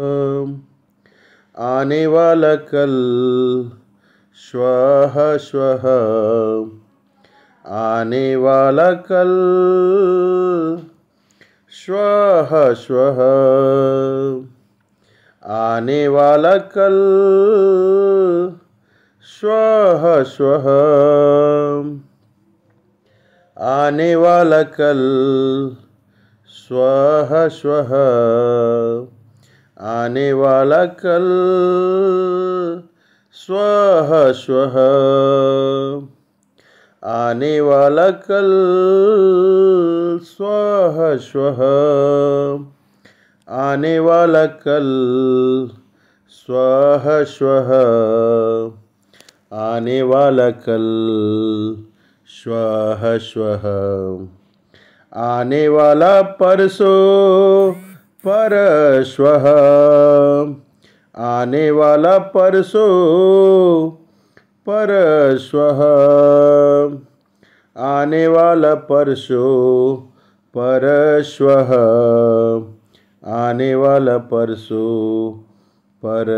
आने वाला कल स्व स्व आने वाला कल स्व स्व आने वाला कल स्व स्व आने वाला कल स्व स्व आने वाला कल स्वह स्वह आने वाला कल स्वह स्वह आने वाला कल स्वह स्वह आने वाला कल स्वह स्व आने वाला परसों परस्व आने वाला परसो परस्व आने वाला परसो परस्व आने वाला परसो पर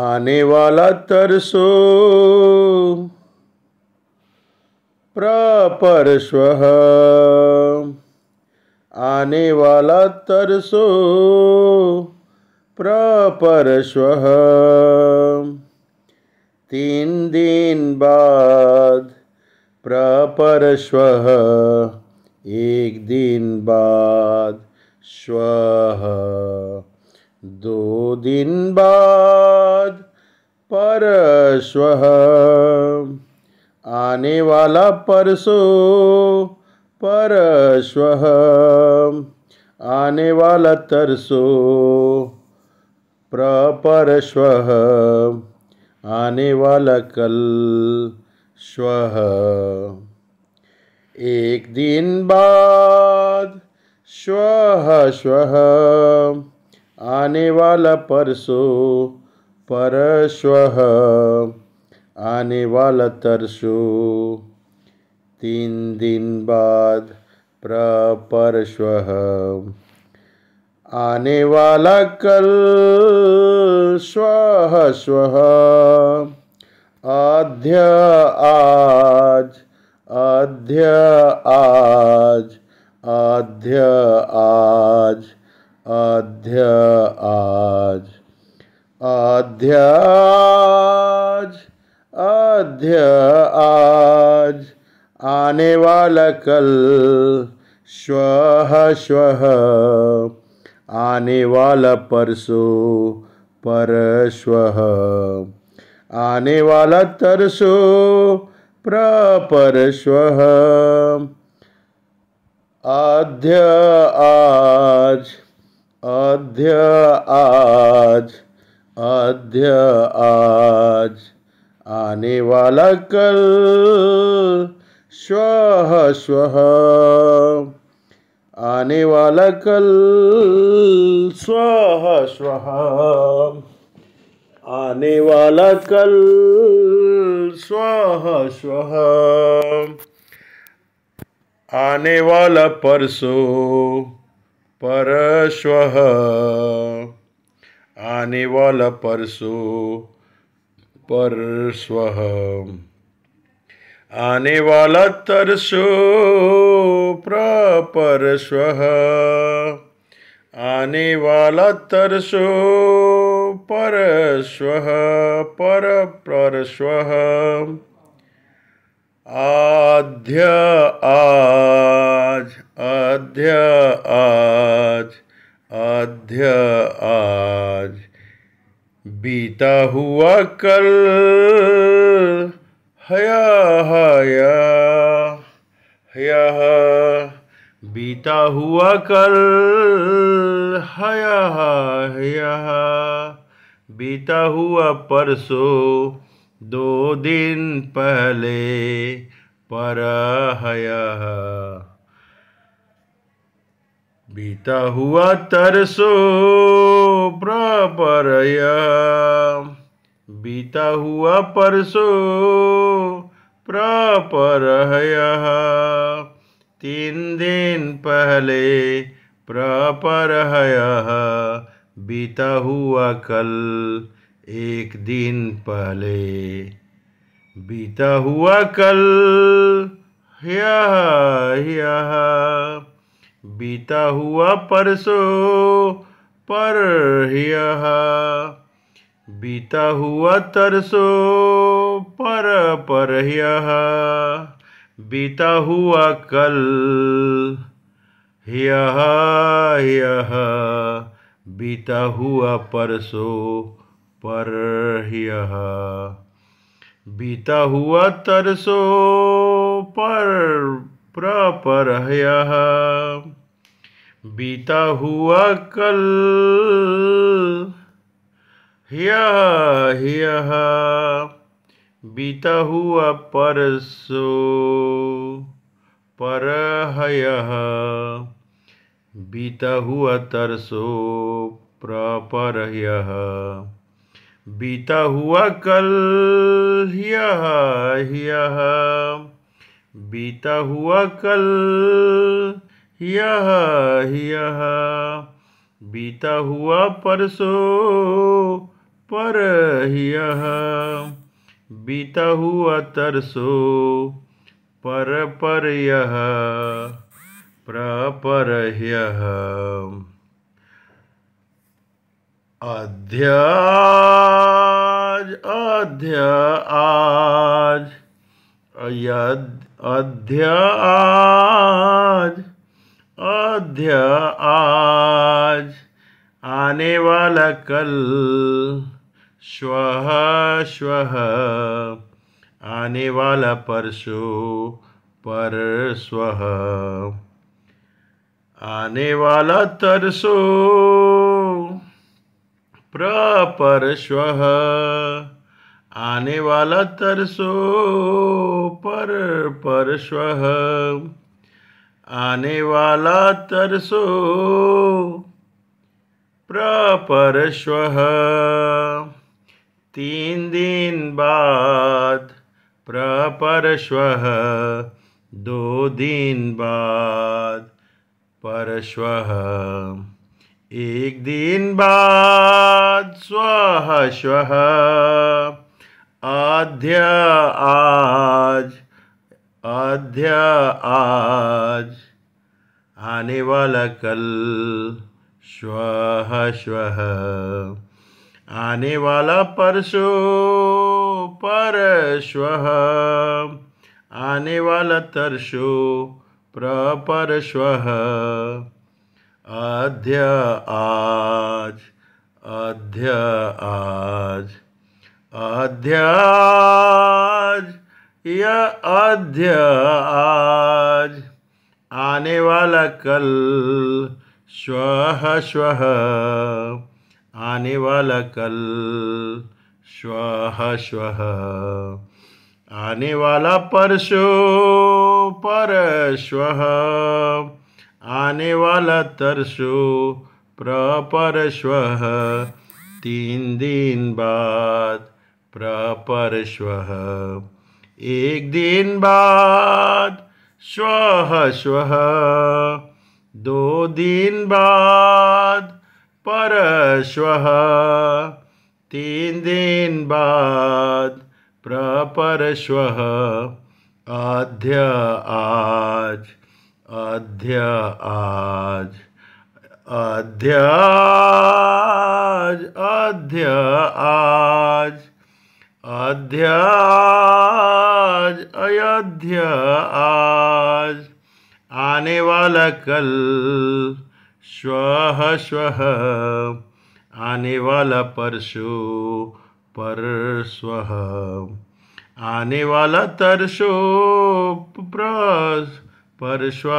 आने वाला तरसो प्रपरस्व आने वाला तरसो प्रपरस्व तीन दिन बाद प्रपरस्व एक दिन बाद स्व दो दिन बाद परश्व आने वाला परसों पर स्व आने वाला तरसो प्रपरस्व आने वाला कल स्व एक दिन बाद स्व स्व आने वाला परसो स्व आने वाला तरसो तीन दिन बाद प्रपरश्व आने वाला कल स्व स्व अध्य आज अध्य आज अध्य आज अध्य आज अध्य आज अध्य आज आने वाला कल श्व स्व आने वाला परसो स्व आने वाला तरसो स्व अध्य आज अध्य आज अध्य आज आने वाला कल स्व स्व आने वाला कल स्व स्व आने वाला कल स्व स्व आने वाला परसो परस्व आने वाला परसो परस्व आने वाला तरसो स्व आने वाला तरसो पर स्व पर पर स्व आध्य आज अध्य आज अध्य आज बीता हुआ कल हया हया हया बीता हुआ कल हया हया बीता हुआ परसों दो दिन पहले पर हया बीता हुआ तरसो प्रपरया बीता हुआ परसों प्रपरहयः तीन दिन पहले प्रपरहयः बीता हुआ कल एक दिन पहले बीता हुआ कल यह यह बीता हुआ परसों पर यह बीता हुआ तरसों पर पर बीता हुआ कल यह यह बीता हुआ परसो पर यह बीता हुआ तरसो पर प्र पर यह बीता हुआ कल यह यह बीता हुआ परसो पर बीता हुआ तरसो प्रपर बीता हुआ कल ह्यह बीता हुआ कल ह्यह बीता हुआ परसो पर बीता हुआ तरसो पर पर यह प्रपर यह अध्याज अध्याज आज अध्याज आने वाला कल श्वः श्वः आने वाला परशु परस्व आने वाला तरसो प्रपरस्व आने वाला तरसो पर परस्व आने वाला तरसो प्रपरस्व तीन दिन बाद प्रपरश्व दो दिन बाद परश्व एक दिन बाद स्वश्व आध्य आज आध्य आज आने वाला कल स्वश्व श्व आने वाला परशो परश्व आने वाला तरशो प्रपरश्व अध्य आज अध्य आज अध्य आज या अध्य आज आने वाला कल स्व स्व आने वाला कल श्व श्व आने वाला परशो परश्व आने वाला तरशो प्रपरश्व तीन दिन बाद प्रपरश्व एक दिन बाद श्व श्व दो दिन बाद परश्व तीन दिन बाद प्रपरश्व अध्य आज अध्य आज अध्य आज अध्य आज अध्य आज आज आने वाला कल स्व श्वः आने वाला परशु स्वह आने वाला तरशो स्व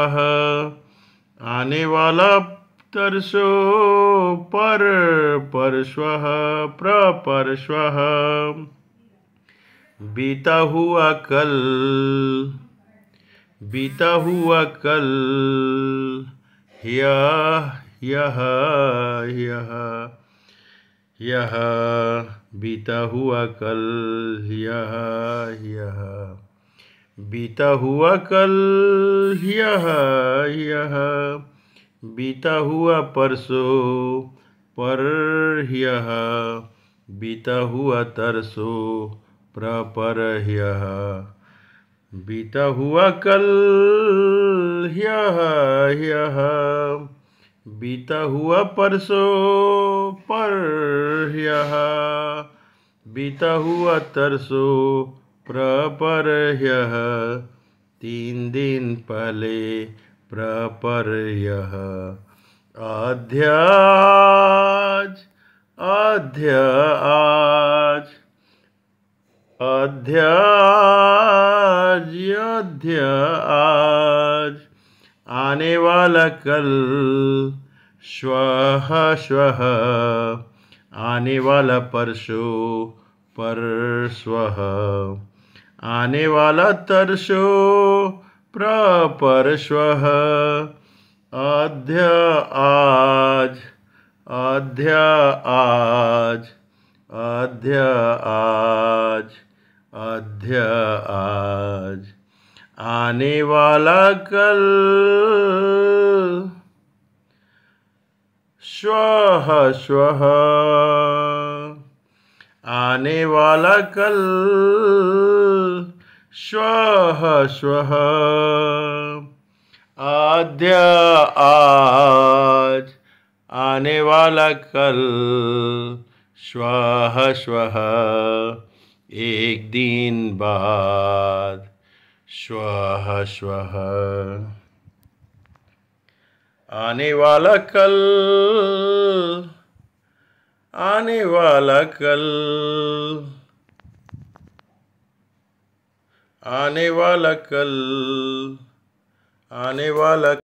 आने वाला तरसो पर पर पर प्रपरस्व बीता हुआ कल बीता हुआ कल यह बीता हुआ कल यह यह बीता हुआ कल यह यह बीता हुआ परसों पर यह बीता हुआ तरसो प्रपर यह बीता हुआ कल बीता हुआ परसो पर बीता हुआ तरसो प्रपर यह तीन दिन पहले प्रपर यह अध्याज अध्या आज अध्याज आज आने वाला कल श्व श्वः आने वाला परशो परश्वः आने वाला तरशो प्रपरश्वः अध्य आज अध्य आज अध्य आज अध्य आज आने वाला कल श्वः स्व आने वाला कल श्वः श्वः आद्य आज आने वाला कल स्व स्व एक दिन बाद श्वः श्वः आने वाला कल आने वाला कल आने वाला कल आने वाला